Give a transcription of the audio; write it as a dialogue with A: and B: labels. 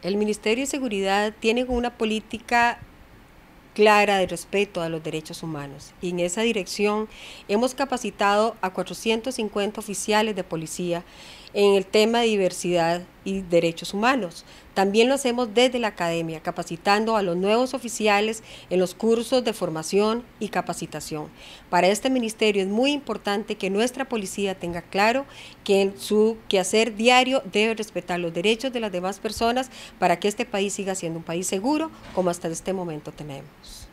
A: El Ministerio de Seguridad tiene una política clara de respeto a los derechos humanos y en esa dirección hemos capacitado a 450 oficiales de policía en el tema de diversidad y derechos humanos. También lo hacemos desde la academia, capacitando a los nuevos oficiales en los cursos de formación y capacitación. Para este ministerio es muy importante que nuestra policía tenga claro que en su quehacer diario debe respetar los derechos de las demás personas para que este país siga siendo un país seguro como hasta este momento tenemos.